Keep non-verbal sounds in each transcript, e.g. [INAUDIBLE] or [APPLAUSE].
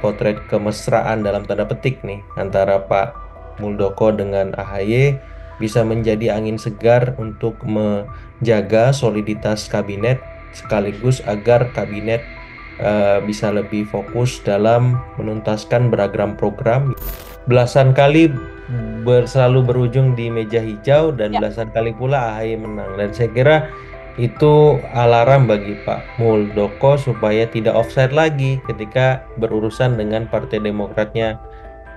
potret kemesraan dalam tanda petik nih antara Pak Muldoko dengan AHY bisa menjadi angin segar untuk menjaga soliditas kabinet sekaligus agar kabinet uh, bisa lebih fokus dalam menuntaskan beragam program. Belasan kali ber, selalu berujung di meja hijau dan ya. belasan kali pula AHY menang dan saya kira itu alarm bagi Pak Muldoko supaya tidak offside lagi ketika berurusan dengan Partai Demokratnya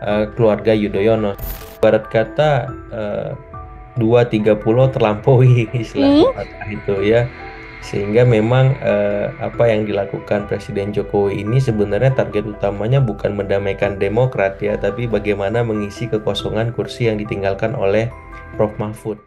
uh, keluarga Yudhoyono. Barat kata eh, dua tiga pulau terlampaui [LAUGHS] istilahnya hmm? itu ya. Sehingga memang eh, apa yang dilakukan Presiden Jokowi ini sebenarnya target utamanya bukan mendamaikan Demokrat ya, tapi bagaimana mengisi kekosongan kursi yang ditinggalkan oleh Prof Mahfud.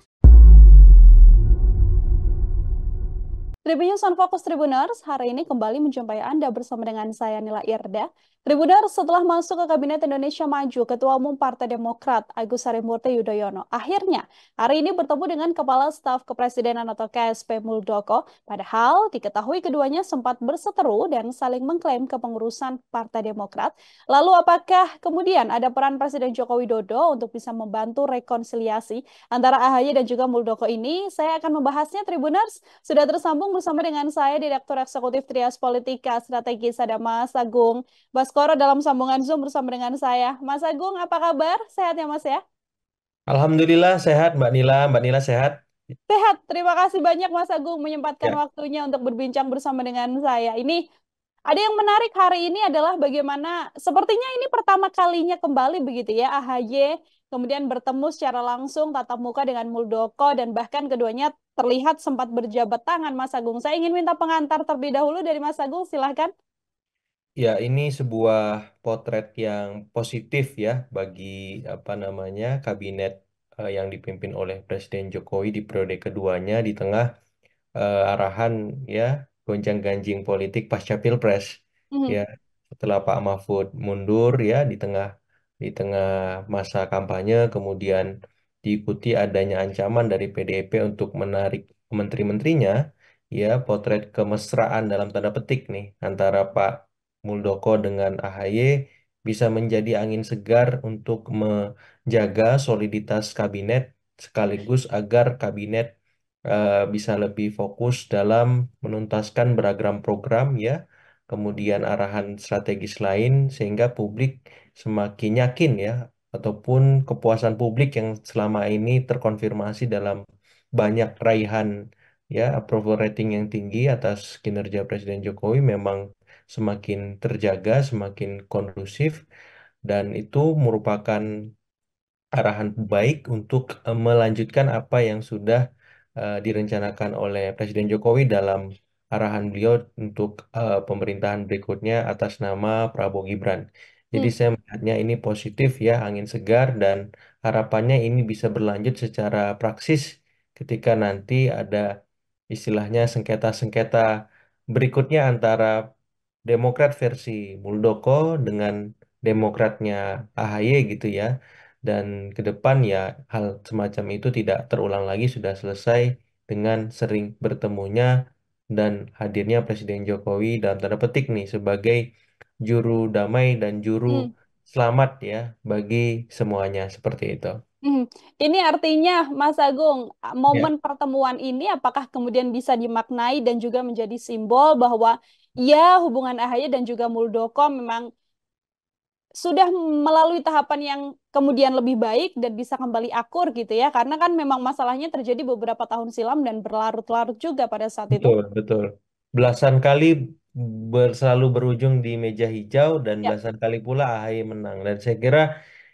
Tribunnews on Focus Tribuners, hari ini kembali menjumpai Anda bersama dengan saya Nila Irda Tribunar setelah masuk ke Kabinet Indonesia Maju, Ketua Umum Partai Demokrat Agus Harimurti Yudhoyono akhirnya hari ini bertemu dengan Kepala Staf Kepresidenan atau KSP Muldoko. Padahal diketahui keduanya sempat berseteru dan saling mengklaim kepengurusan Partai Demokrat. Lalu apakah kemudian ada peran Presiden Joko Widodo untuk bisa membantu rekonsiliasi antara AHY dan juga Muldoko ini? Saya akan membahasnya Tribuners. Sudah tersambung bersama dengan saya Direktur Eksekutif Trias Politika Strategis ada Mas Agung Bas Baskoro dalam sambungan Zoom bersama dengan saya. Mas Agung, apa kabar? Sehat ya Mas ya? Alhamdulillah sehat Mbak Nila. Mbak Nila sehat? Sehat. Terima kasih banyak Mas Agung menyempatkan ya. waktunya untuk berbincang bersama dengan saya. Ini ada yang menarik hari ini adalah bagaimana sepertinya ini pertama kalinya kembali begitu ya AHY kemudian bertemu secara langsung tatap muka dengan Muldoko dan bahkan keduanya terlihat sempat berjabat tangan Mas Agung. Saya ingin minta pengantar terlebih dahulu dari Mas Agung silahkan. Ya, ini sebuah potret yang positif ya bagi apa namanya kabinet uh, yang dipimpin oleh Presiden Jokowi di periode keduanya di tengah uh, arahan ya gonjang-ganjing politik pasca Pilpres. Hmm. Ya, setelah Pak Mahfud mundur ya di tengah di tengah masa kampanye kemudian diikuti adanya ancaman dari PDIP untuk menarik menteri-menterinya, ya potret kemesraan dalam tanda petik nih antara Pak Muldoko dengan AHY bisa menjadi angin segar untuk menjaga soliditas kabinet sekaligus agar kabinet uh, bisa lebih fokus dalam menuntaskan beragam program ya, kemudian arahan strategis lain sehingga publik semakin yakin ya ataupun kepuasan publik yang selama ini terkonfirmasi dalam banyak raihan ya approval rating yang tinggi atas kinerja Presiden Jokowi memang semakin terjaga, semakin kondusif, dan itu merupakan arahan baik untuk eh, melanjutkan apa yang sudah eh, direncanakan oleh Presiden Jokowi dalam arahan beliau untuk eh, pemerintahan berikutnya atas nama Prabowo Gibran. Jadi hmm. saya melihatnya ini positif ya, angin segar dan harapannya ini bisa berlanjut secara praksis ketika nanti ada istilahnya sengketa-sengketa berikutnya antara Demokrat versi Muldoko dengan Demokratnya AHY gitu ya. Dan ke depan ya hal semacam itu tidak terulang lagi sudah selesai dengan sering bertemunya dan hadirnya Presiden Jokowi dalam tanda petik nih sebagai juru damai dan juru hmm. selamat ya bagi semuanya seperti itu. Hmm. Ini artinya, Mas Agung, ya. momen pertemuan ini apakah kemudian bisa dimaknai dan juga menjadi simbol bahwa ya hubungan AHY dan juga Muldoko memang sudah melalui tahapan yang kemudian lebih baik dan bisa kembali akur gitu ya karena kan memang masalahnya terjadi beberapa tahun silam dan berlarut-larut juga pada saat itu betul betul belasan kali ber, berujung di meja hijau dan ya. belasan kali pula AHY menang dan saya kira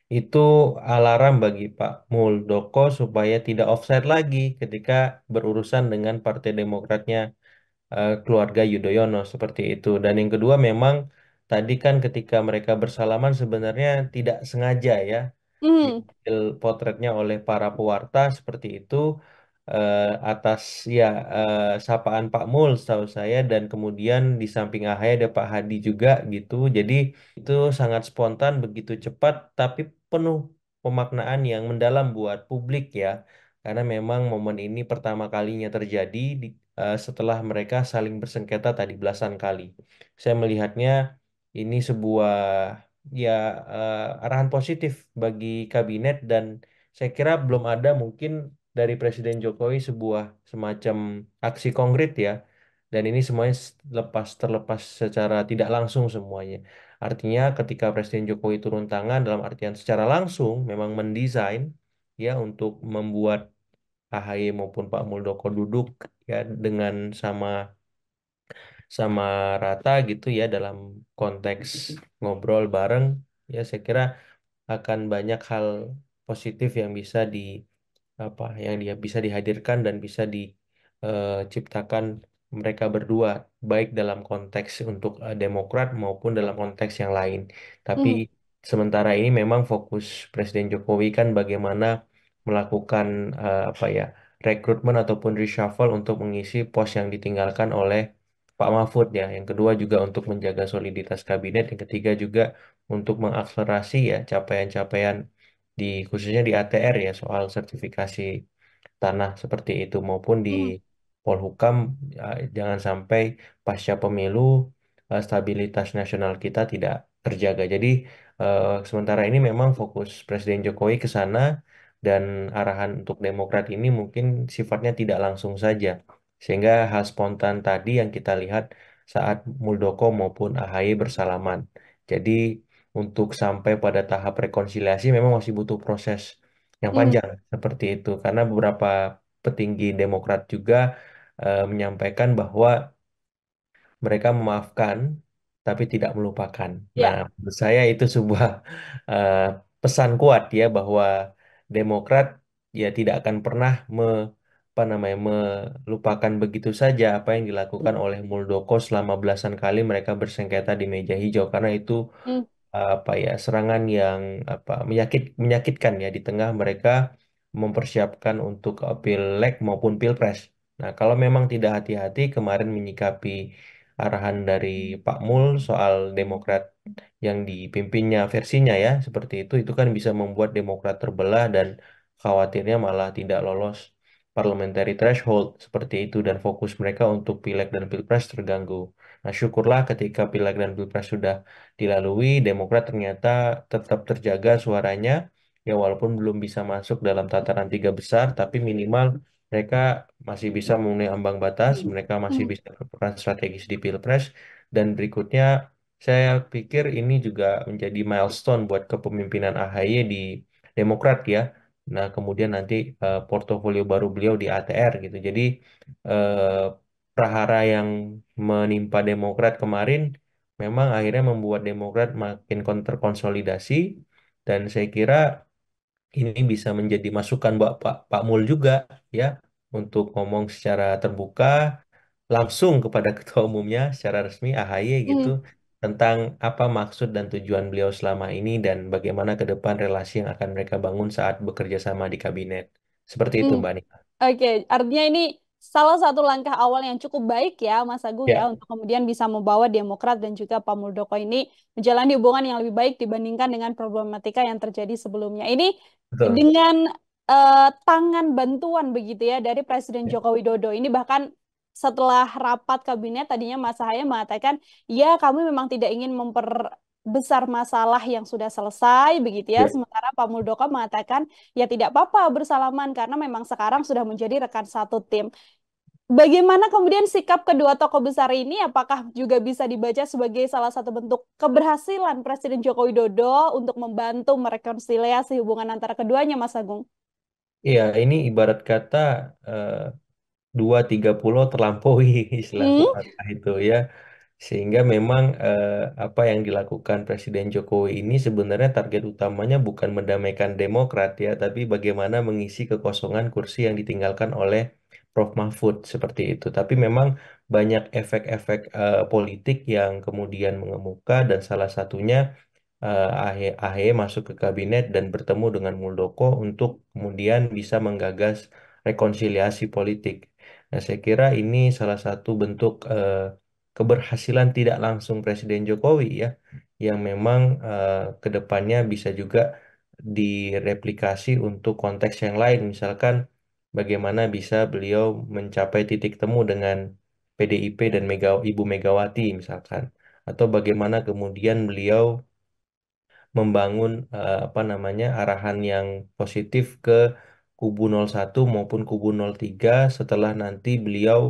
itu alarm bagi Pak Muldoko supaya tidak offside lagi ketika berurusan dengan Partai Demokratnya Eh, keluarga Yudhoyono seperti itu. Dan yang kedua memang tadi kan ketika mereka bersalaman sebenarnya tidak sengaja ya Mm. potretnya oleh para pewarta seperti itu eh, atas ya eh, sapaan Pak Mul setahu saya dan kemudian di samping Ahaya ada Pak Hadi juga gitu. Jadi itu sangat spontan, begitu cepat tapi penuh pemaknaan yang mendalam buat publik ya karena memang momen ini pertama kalinya terjadi di, uh, setelah mereka saling bersengketa tadi belasan kali. Saya melihatnya ini sebuah ya uh, arahan positif bagi kabinet dan saya kira belum ada mungkin dari Presiden Jokowi sebuah semacam aksi konkret ya. Dan ini semuanya lepas terlepas secara tidak langsung semuanya. Artinya ketika Presiden Jokowi turun tangan dalam artian secara langsung memang mendesain ya untuk membuat AHY maupun Pak Muldoko duduk ya dengan sama sama rata gitu ya dalam konteks ngobrol bareng ya saya kira akan banyak hal positif yang bisa di apa yang dia bisa dihadirkan dan bisa diciptakan eh, mereka berdua baik dalam konteks untuk eh, Demokrat maupun dalam konteks yang lain. Tapi mm. sementara ini memang fokus Presiden Jokowi kan bagaimana melakukan uh, apa ya rekrutmen ataupun reshuffle untuk mengisi pos yang ditinggalkan oleh Pak Mahfud ya. Yang kedua juga untuk menjaga soliditas kabinet, yang ketiga juga untuk mengakselerasi ya capaian-capaian di khususnya di ATR ya soal sertifikasi tanah seperti itu maupun di hmm. Polhukam ya, jangan sampai pasca pemilu eh, stabilitas nasional kita tidak terjaga. Jadi eh, sementara ini memang fokus Presiden Jokowi ke sana dan arahan untuk Demokrat ini mungkin sifatnya tidak langsung saja. Sehingga hal spontan tadi yang kita lihat saat Muldoko maupun AHY bersalaman. Jadi untuk sampai pada tahap rekonsiliasi memang masih butuh proses yang iya. panjang hmm. seperti itu karena beberapa petinggi Demokrat juga e, menyampaikan bahwa mereka memaafkan tapi tidak melupakan. Yeah. Nah, menurut saya itu sebuah uh, pesan kuat ya bahwa Demokrat ya tidak akan pernah me, apa namanya melupakan begitu saja apa yang dilakukan hmm. oleh Muldoko selama belasan kali mereka bersengketa di meja hijau karena itu hmm. apa ya serangan yang apa menyakit menyakitkan ya di tengah mereka mempersiapkan untuk uh, pileg maupun pilpres. Nah, kalau memang tidak hati-hati kemarin menyikapi arahan dari Pak Mul soal Demokrat yang dipimpinnya versinya ya seperti itu itu kan bisa membuat Demokrat terbelah dan khawatirnya malah tidak lolos parliamentary threshold seperti itu dan fokus mereka untuk pileg dan pilpres terganggu. Nah syukurlah ketika pileg dan pilpres sudah dilalui, Demokrat ternyata tetap terjaga suaranya ya walaupun belum bisa masuk dalam tataran tiga besar tapi minimal mereka masih bisa memenuhi ambang batas, hmm. mereka masih hmm. bisa berperan strategis di Pilpres, dan berikutnya saya pikir ini juga menjadi milestone buat kepemimpinan AHY di Demokrat ya. Nah, kemudian nanti uh, portofolio baru beliau di ATR gitu. Jadi uh, prahara yang menimpa Demokrat kemarin memang akhirnya membuat Demokrat makin konterkonsolidasi dan saya kira ini bisa menjadi masukan buat Pak, Pak Mul juga ya untuk ngomong secara terbuka langsung kepada ketua umumnya secara resmi AHY hmm. gitu hmm. tentang apa maksud dan tujuan beliau selama ini dan bagaimana ke depan relasi yang akan mereka bangun saat bekerja sama di kabinet. Seperti itu hmm. Mbak Nika. Oke, okay. artinya ini salah satu langkah awal yang cukup baik ya Mas Agung yeah. ya untuk kemudian bisa membawa Demokrat dan juga Pak Muldoko ini menjalani hubungan yang lebih baik dibandingkan dengan problematika yang terjadi sebelumnya. Ini Betul. dengan uh, tangan bantuan begitu ya dari Presiden ya. Joko Widodo. Ini bahkan setelah rapat kabinet tadinya Mas Ahaye mengatakan, "Ya, kami memang tidak ingin memper besar masalah yang sudah selesai begitu ya. Yeah. Sementara Pak Muldoko mengatakan ya tidak apa-apa bersalaman karena memang sekarang sudah menjadi rekan satu tim. Bagaimana kemudian sikap kedua tokoh besar ini apakah juga bisa dibaca sebagai salah satu bentuk keberhasilan Presiden Joko Widodo untuk membantu merekonsiliasi hubungan antara keduanya Mas Agung? Iya, ini ibarat kata eh, dua tiga pulau terlampaui [LAUGHS] istilah hmm? itu ya. Sehingga memang eh, apa yang dilakukan Presiden Jokowi ini sebenarnya target utamanya bukan mendamaikan Demokrat ya, tapi bagaimana mengisi kekosongan kursi yang ditinggalkan oleh Prof. Mahfud seperti itu. Tapi memang banyak efek-efek uh, politik yang kemudian mengemuka dan salah satunya uh, eh, AHE, AHE masuk ke kabinet dan bertemu dengan Muldoko untuk kemudian bisa menggagas rekonsiliasi politik. Nah, saya kira ini salah satu bentuk uh, keberhasilan tidak langsung Presiden Jokowi ya, yang memang uh, kedepannya bisa juga direplikasi untuk konteks yang lain, misalkan bagaimana bisa beliau mencapai titik temu dengan PDIP dan Mega, Ibu Megawati misalkan atau bagaimana kemudian beliau membangun uh, apa namanya arahan yang positif ke kubu 01 maupun kubu 03 setelah nanti beliau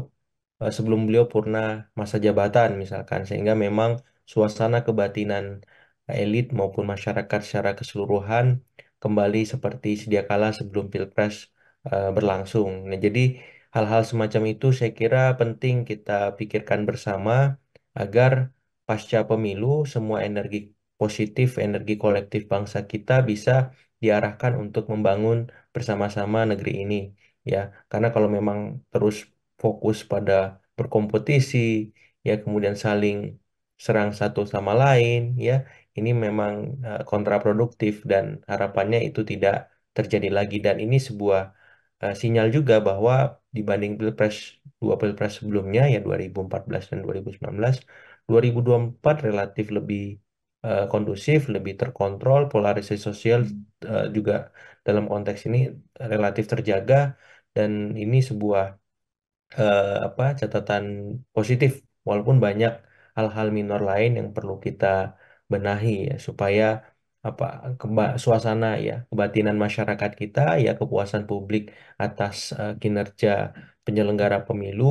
uh, sebelum beliau purna masa jabatan misalkan sehingga memang suasana kebatinan elit maupun masyarakat secara keseluruhan kembali seperti sedia kala sebelum Pilpres Eh, berlangsung. Nah, jadi hal-hal semacam itu saya kira penting kita pikirkan bersama agar pasca pemilu semua energi positif, energi kolektif bangsa kita bisa diarahkan untuk membangun bersama-sama negeri ini ya. Karena kalau memang terus fokus pada berkompetisi ya kemudian saling serang satu sama lain ya ini memang eh, kontraproduktif dan harapannya itu tidak terjadi lagi dan ini sebuah uh, sinyal juga bahwa dibanding pilpres dua pilpres sebelumnya ya 2014 dan 2019, 2024 relatif lebih uh, kondusif, lebih terkontrol, polarisasi sosial uh, juga dalam konteks ini relatif terjaga dan ini sebuah uh, apa catatan positif walaupun banyak hal-hal minor lain yang perlu kita benahi ya supaya apa keba suasana ya kebatinan masyarakat kita ya kepuasan publik atas uh, kinerja penyelenggara pemilu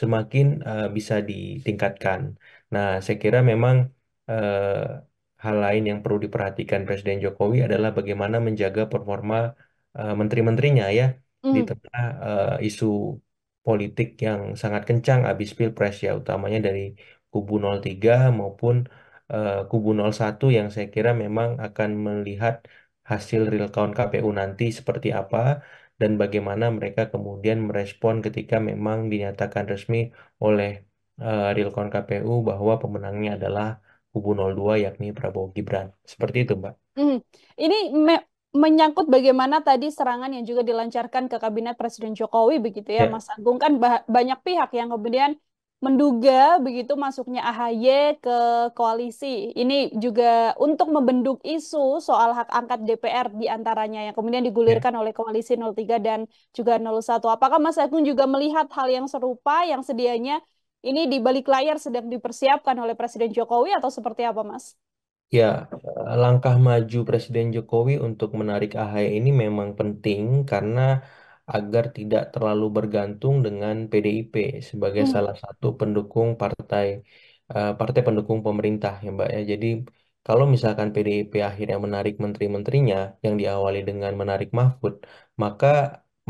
semakin uh, bisa ditingkatkan. Nah, saya kira memang uh, hal lain yang perlu diperhatikan Presiden Jokowi adalah bagaimana menjaga performa uh, menteri-menterinya ya mm. di hmm. tengah uh, isu politik yang sangat kencang habis Pilpres ya utamanya dari kubu 03 maupun Eh, kubu 01 yang saya kira memang akan melihat hasil real count KPU nanti seperti apa dan bagaimana mereka kemudian merespon ketika memang dinyatakan resmi oleh uh, real count KPU bahwa pemenangnya adalah kubu 02 yakni Prabowo Gibran. Seperti itu, Mbak. Hmm, Ini menyangkut bagaimana tadi serangan yang juga dilancarkan ke kabinet Presiden Jokowi begitu ya, ya. Mas Agung kan banyak pihak yang kemudian menduga begitu masuknya AHY ke koalisi. Ini juga untuk membendung isu soal hak angkat DPR diantaranya yang kemudian digulirkan yeah. oleh koalisi 03 dan juga 01. Apakah Mas Agung juga melihat hal yang serupa yang sedianya ini di balik layar sedang dipersiapkan oleh Presiden Jokowi atau seperti apa Mas? Ya, langkah maju Presiden Jokowi untuk menarik AHY ini memang penting karena agar tidak terlalu bergantung dengan PDIP sebagai Hmm. salah satu pendukung partai eh, partai pendukung pemerintah ya Mbak ya. Jadi kalau misalkan PDIP akhirnya menarik menteri-menterinya yang diawali dengan menarik Mahfud, maka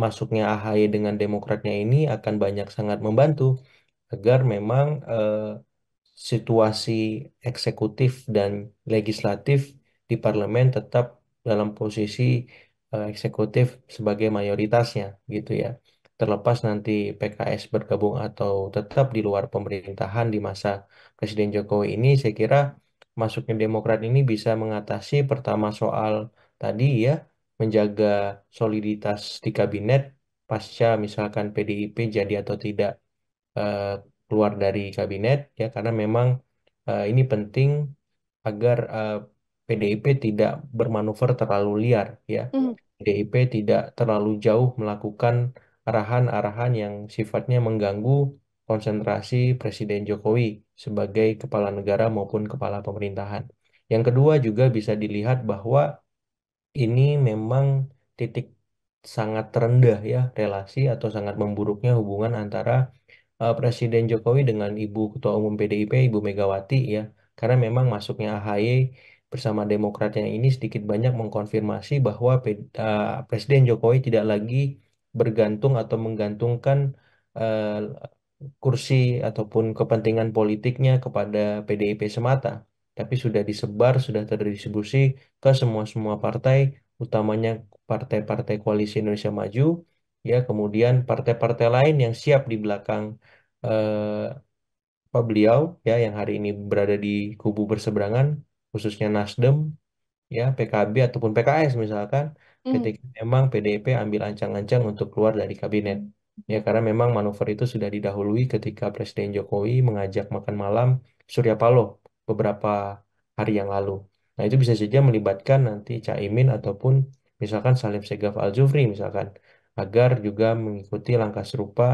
masuknya AHY dengan Demokratnya ini akan banyak sangat membantu agar memang eh, situasi eksekutif dan legislatif di parlemen tetap dalam posisi Eh, eksekutif sebagai mayoritasnya gitu ya. Terlepas nanti PKS bergabung atau tetap di luar pemerintahan di masa Presiden Jokowi ini, saya kira masuknya Demokrat ini bisa mengatasi pertama soal tadi ya, menjaga soliditas di kabinet pasca misalkan PDIP jadi atau tidak eh, keluar dari kabinet ya karena memang eh, ini penting agar uh, PDIP tidak bermanuver terlalu liar ya. Mm. PDIP tidak terlalu jauh melakukan arahan-arahan yang sifatnya mengganggu konsentrasi Presiden Jokowi sebagai kepala negara maupun kepala pemerintahan. Yang kedua juga bisa dilihat bahwa ini memang titik sangat rendah ya relasi atau sangat memburuknya hubungan antara uh, Presiden Jokowi dengan Ibu Ketua Umum PDIP Ibu Megawati ya karena memang masuknya AHY bersama Demokratnya ini sedikit banyak mengkonfirmasi bahwa eh, Presiden Jokowi tidak lagi bergantung atau menggantungkan eh, kursi ataupun kepentingan politiknya kepada PDIP semata, tapi sudah disebar, sudah terdistribusi ke semua-semua partai, utamanya partai-partai koalisi Indonesia Maju, ya kemudian partai-partai lain yang siap di belakang eh, beliau, ya yang hari ini berada di kubu berseberangan, khususnya Nasdem, ya PKB ataupun PKS misalkan, Mm. ketika memang PDIP ambil ancang-ancang untuk keluar dari kabinet. Ya karena memang manuver itu sudah didahului ketika Presiden Jokowi mengajak makan malam Surya Paloh beberapa hari yang lalu. Nah itu bisa saja melibatkan nanti Caimin ataupun misalkan Salim Segaf Al-Jufri misalkan agar juga mengikuti langkah serupa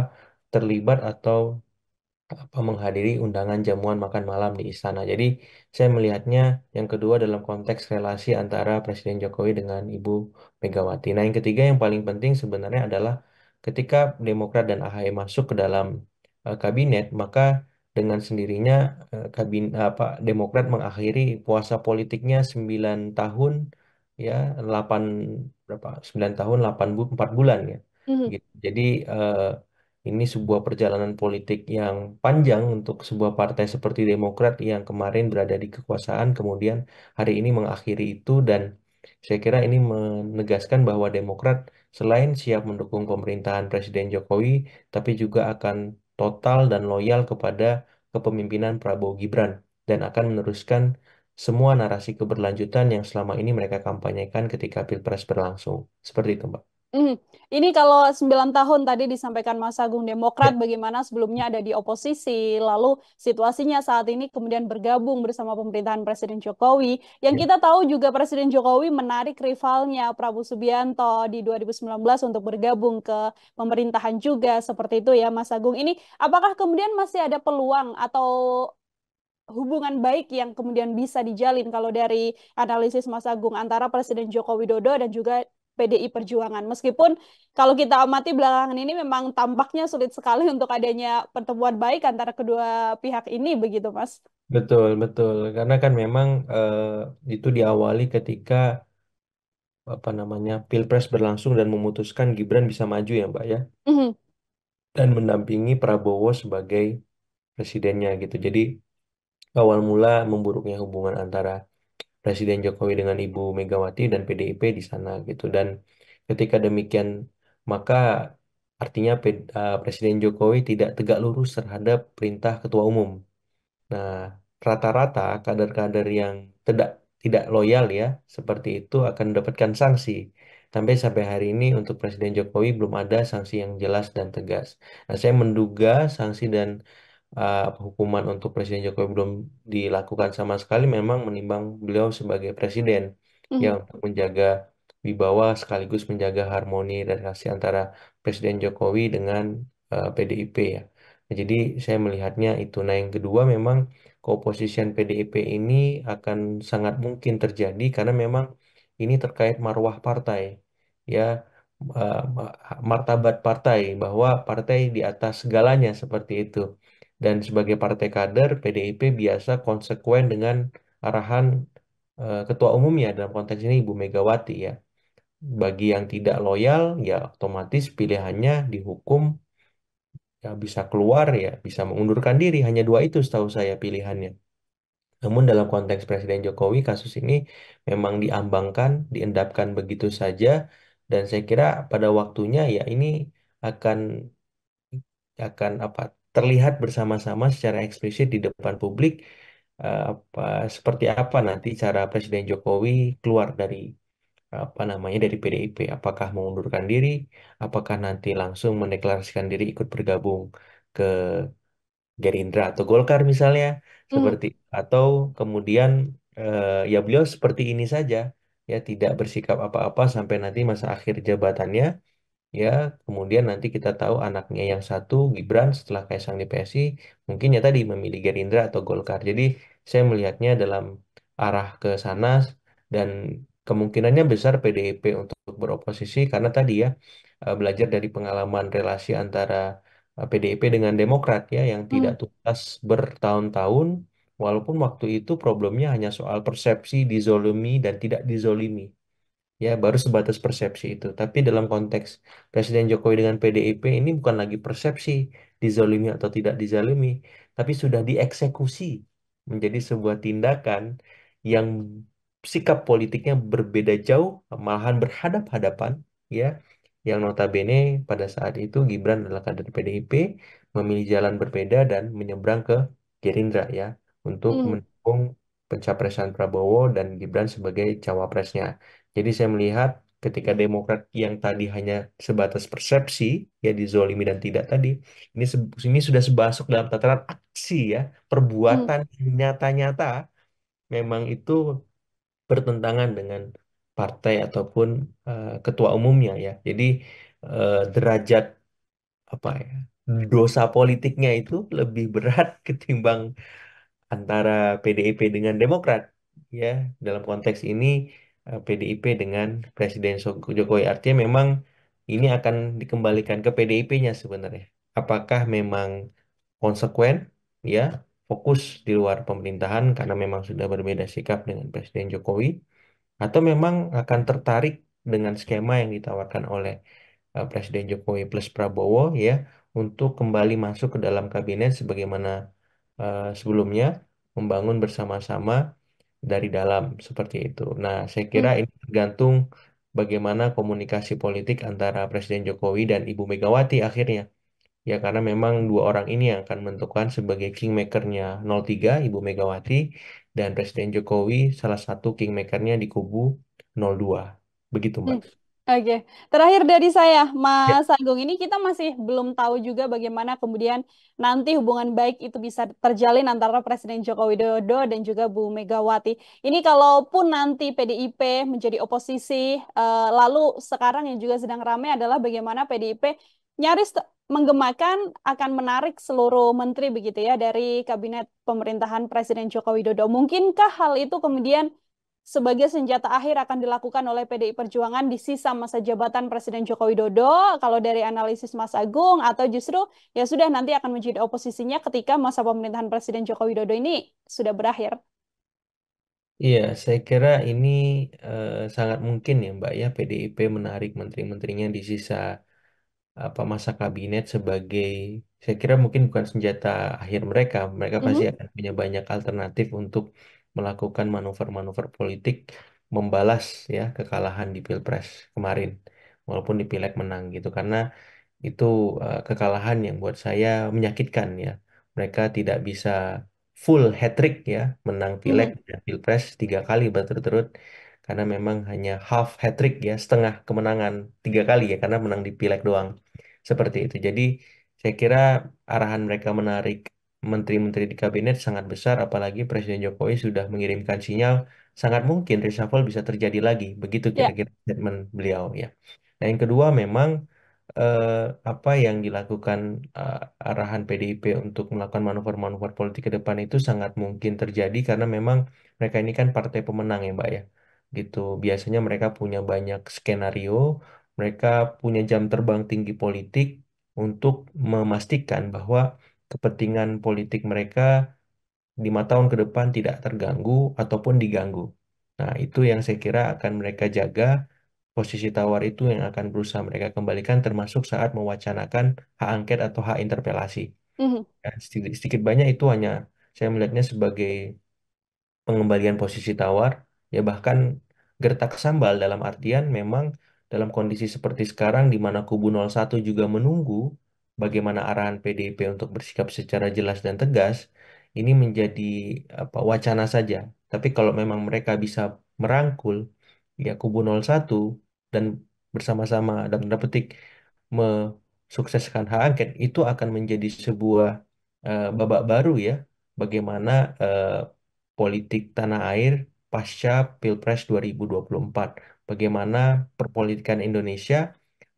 terlibat atau apa menghadiri undangan jamuan makan malam di istana. Jadi saya melihatnya yang kedua dalam konteks relasi antara Presiden Jokowi dengan Ibu Megawati. Nah, yang ketiga yang paling penting sebenarnya adalah ketika Demokrat dan AHY masuk ke dalam uh, kabinet, maka dengan sendirinya uh, kabin apa Demokrat mengakhiri puasa politiknya 9 tahun ya 8 berapa 9 tahun 8 bu 4 bulan ya. Mm -hmm. gitu. Jadi uh, ini sebuah perjalanan politik yang panjang untuk sebuah partai seperti Demokrat yang kemarin berada di kekuasaan, kemudian hari ini mengakhiri itu dan saya kira ini menegaskan bahwa Demokrat selain siap mendukung pemerintahan Presiden Jokowi, tapi juga akan total dan loyal kepada kepemimpinan Prabowo Gibran dan akan meneruskan semua narasi keberlanjutan yang selama ini mereka kampanyekan ketika Pilpres berlangsung. Seperti itu, Mbak. Mm. Ini kalau 9 tahun tadi disampaikan Mas Agung Demokrat ya. bagaimana sebelumnya ada di oposisi, lalu situasinya saat ini kemudian bergabung bersama pemerintahan Presiden Jokowi. Yang ya. kita tahu juga Presiden Jokowi menarik rivalnya Prabowo Subianto di 2019 untuk bergabung ke pemerintahan juga seperti itu ya Mas Agung. Ini apakah kemudian masih ada peluang atau hubungan baik yang kemudian bisa dijalin kalau dari analisis Mas Agung antara Presiden Joko Widodo dan juga PDI Perjuangan. Meskipun kalau kita amati belakangan ini memang tampaknya sulit sekali untuk adanya pertemuan baik antara kedua pihak ini begitu, Mas. Betul, betul. Karena kan memang uh, itu diawali ketika apa namanya Pilpres berlangsung dan memutuskan Gibran bisa maju ya, Mbak ya. Mm -hmm. Dan mendampingi Prabowo sebagai presidennya gitu. Jadi awal mula memburuknya hubungan antara Presiden Jokowi dengan Ibu Megawati dan PDIP di sana gitu dan ketika demikian maka artinya eh, Presiden Jokowi tidak tegak lurus terhadap perintah ketua umum. Nah, rata-rata kader-kader yang tidak tidak loyal ya seperti itu akan mendapatkan sanksi. Sampai sampai hari ini untuk Presiden Jokowi belum ada sanksi yang jelas dan tegas. Nah, saya menduga sanksi dan uh, hukuman untuk Presiden Jokowi belum dilakukan sama sekali memang menimbang beliau sebagai presiden mm-hmm. yang menjaga wibawa sekaligus menjaga harmoni dan relasi antara Presiden Jokowi dengan uh, eh, PDIP ya. Nah, jadi saya melihatnya itu. Nah, yang kedua memang keoposisian PDIP ini akan sangat mungkin terjadi karena memang ini terkait marwah partai ya eh, martabat partai bahwa partai di atas segalanya seperti itu dan sebagai partai kader PDIP biasa konsekuen dengan arahan uh, ketua umumnya dalam konteks ini Ibu Megawati ya. Bagi yang tidak loyal ya otomatis pilihannya dihukum ya bisa keluar ya bisa mengundurkan diri hanya dua itu setahu saya pilihannya. Namun dalam konteks Presiden Jokowi kasus ini memang diambangkan, diendapkan begitu saja dan saya kira pada waktunya ya ini akan akan apa terlihat bersama-sama secara eksplisit di depan publik eh, apa seperti apa nanti cara Presiden Jokowi keluar dari apa namanya dari PDIP apakah mengundurkan diri apakah nanti langsung mendeklarasikan diri ikut bergabung ke Gerindra atau Golkar misalnya hmm. seperti atau kemudian uh, ya beliau seperti ini saja ya tidak bersikap apa-apa sampai nanti masa akhir jabatannya ya kemudian nanti kita tahu anaknya yang satu Gibran setelah Kaisang di PSI mungkin ya tadi memilih Gerindra atau Golkar jadi saya melihatnya dalam arah ke sana dan kemungkinannya besar PDIP untuk beroposisi karena tadi ya eh, belajar dari pengalaman relasi antara PDIP eh, dengan Demokrat ya yang tidak hmm. tuntas bertahun-tahun walaupun waktu itu problemnya hanya soal persepsi dizolimi dan tidak dizolimi ya baru sebatas persepsi itu. Tapi dalam konteks Presiden Jokowi dengan PDIP ini bukan lagi persepsi dizalimi atau tidak dizalimi, tapi sudah dieksekusi menjadi sebuah tindakan yang sikap politiknya berbeda jauh, malahan berhadap-hadapan, ya. Yang notabene pada saat itu Gibran adalah kader PDIP, memilih jalan berbeda dan menyeberang ke Gerindra ya untuk hmm. mendukung pencapresan Prabowo dan Gibran sebagai cawapresnya. Jadi saya melihat ketika hmm. Demokrat yang tadi hanya sebatas persepsi ya dizolimi dan tidak tadi ini ini sudah sebasuk dalam tataran aksi ya hmm. perbuatan nyata nyata-nyata memang itu bertentangan dengan partai ataupun uh, ketua umumnya ya jadi uh, derajat apa ya dosa politiknya itu lebih [LAUGHS] berat ketimbang antara PDIP dengan Demokrat ya dalam konteks ini PDIP eh, dengan Presiden Jokowi. Artinya memang ini akan dikembalikan ke PDIP-nya sebenarnya. Apakah memang konsekuen ya fokus di luar pemerintahan karena memang sudah berbeda sikap dengan Presiden Jokowi atau memang akan tertarik dengan skema yang ditawarkan oleh eh, Presiden Jokowi plus Prabowo ya untuk kembali masuk ke dalam kabinet sebagaimana uh, sebelumnya membangun bersama-sama dari dalam seperti itu. Nah, saya kira hmm. ini tergantung bagaimana komunikasi politik antara Presiden Jokowi dan Ibu Megawati akhirnya. Ya, karena memang dua orang ini yang akan menentukan sebagai kingmakernya 03 Ibu Megawati dan Presiden Jokowi salah satu kingmakernya di kubu 02. Begitu, Mbak. Hmm. Oke, terakhir dari saya, ya. Mas yeah. Agung ini kita masih belum tahu juga bagaimana kemudian nanti hubungan baik itu bisa terjalin antara Presiden Joko Widodo dan juga Bu Megawati. Ini kalaupun nanti PDIP menjadi oposisi, eh, lalu sekarang yang juga sedang ramai adalah bagaimana PDIP nyaris menggemakan akan menarik seluruh menteri begitu ya dari kabinet pemerintahan Presiden Joko Widodo. Mungkinkah hal itu kemudian sebagai senjata akhir akan dilakukan oleh PDI Perjuangan di sisa masa jabatan Presiden Joko Widodo kalau dari analisis Mas Agung atau justru ya sudah nanti akan menjadi oposisinya ketika masa pemerintahan Presiden Joko Widodo ini sudah berakhir? Iya, saya kira ini uh, sangat mungkin ya Mbak ya PDIP menarik menteri-menterinya di sisa apa masa kabinet sebagai saya kira mungkin bukan senjata akhir mereka, mereka mm -hmm. pasti mm-hmm. akan punya banyak alternatif untuk melakukan manuver-manuver politik membalas ya kekalahan di Pilpres kemarin walaupun di Pileg menang gitu karena itu uh, kekalahan yang buat saya menyakitkan ya mereka tidak bisa full hat-trick ya menang hmm. Pileg hmm. dan Pilpres tiga kali berturut-turut karena memang hanya half hat-trick ya setengah kemenangan tiga kali ya karena menang di Pileg doang seperti itu jadi saya kira arahan mereka menarik menteri-menteri di kabinet sangat besar, apalagi Presiden Jokowi sudah mengirimkan sinyal sangat mungkin reshuffle bisa terjadi lagi. Begitu kira ya. kira-kira statement beliau ya. Nah, yang kedua memang eh, apa yang dilakukan eh, arahan PDIP untuk melakukan manuver-manuver politik ke depan itu sangat mungkin terjadi karena memang mereka ini kan partai pemenang ya, Mbak ya. Gitu. Biasanya mereka punya banyak skenario, mereka punya jam terbang tinggi politik untuk memastikan bahwa kepentingan politik mereka lima tahun ke depan tidak terganggu ataupun diganggu. Nah, itu yang saya kira akan mereka jaga posisi tawar itu yang akan berusaha mereka kembalikan termasuk saat mewacanakan hak angket atau hak interpelasi. Mm ya, sedikit, sedikit banyak itu hanya saya melihatnya sebagai pengembalian posisi tawar ya bahkan gertak sambal dalam artian memang dalam kondisi seperti sekarang di mana kubu 01 juga menunggu bagaimana arahan PDIP untuk bersikap secara jelas dan tegas ini menjadi apa wacana saja. Tapi kalau memang mereka bisa merangkul ya kubu 01 dan bersama-sama dan tanda petik mensukseskan hak angket itu akan menjadi sebuah uh, babak baru ya bagaimana uh, politik tanah air pasca Pilpres 2024. Bagaimana perpolitikan Indonesia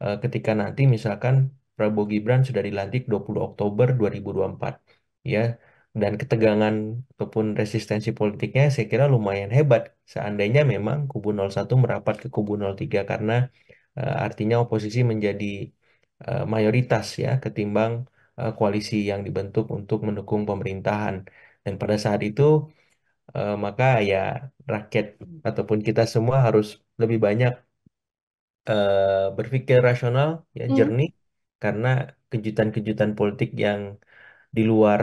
uh, ketika nanti misalkan Prabowo Gibran sudah dilantik 20 Oktober 2024 ya dan ketegangan ataupun resistensi politiknya saya kira lumayan hebat seandainya memang kubu 01 merapat ke kubu 03 karena uh, artinya oposisi menjadi uh, mayoritas ya ketimbang uh, koalisi yang dibentuk untuk mendukung pemerintahan dan pada saat itu uh, maka ya rakyat ataupun kita semua harus lebih banyak uh, berpikir rasional ya hmm. jernih karena kejutan-kejutan politik yang di luar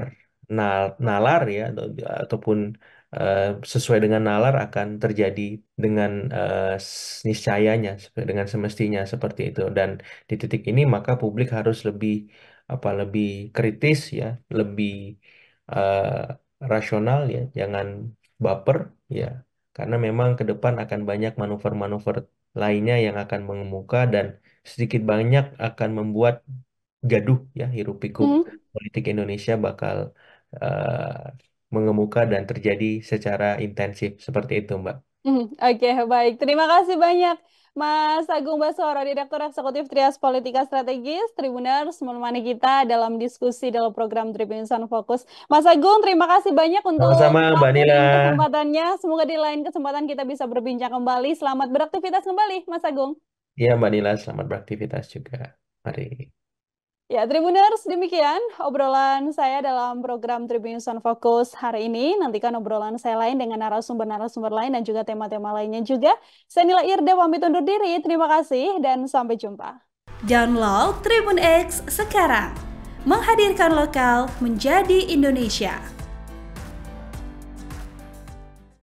nalar ya ataupun uh, sesuai dengan nalar akan terjadi dengan uh, niscayanya dengan semestinya seperti itu dan di titik ini maka publik harus lebih apa lebih kritis ya lebih uh, rasional ya jangan baper ya karena memang ke depan akan banyak manuver-manuver lainnya yang akan mengemuka dan sedikit banyak akan membuat gaduh ya hirup pikuk hmm. politik Indonesia bakal uh, mengemuka dan terjadi secara intensif seperti itu Mbak. Hmm, Oke okay, baik terima kasih banyak Mas Agung Basoro Direktur Eksekutif Trias Politika Strategis Tribuners menemani kita dalam diskusi dalam program Tribunsan Fokus. Mas Agung terima kasih banyak untuk -sama, kesempatannya. Semoga di lain kesempatan kita bisa berbincang kembali. Selamat beraktivitas kembali Mas Agung. Iya, Mbak Nila, selamat beraktivitas juga. Mari. Ya, Tribuners, demikian obrolan saya dalam program Tribunus on Focus hari ini. Nantikan obrolan saya lain dengan narasumber-narasumber lain dan juga tema-tema lainnya juga. Saya Nila Irde, pamit undur diri. Terima kasih dan sampai jumpa. Download Tribun X sekarang. Menghadirkan lokal menjadi Indonesia.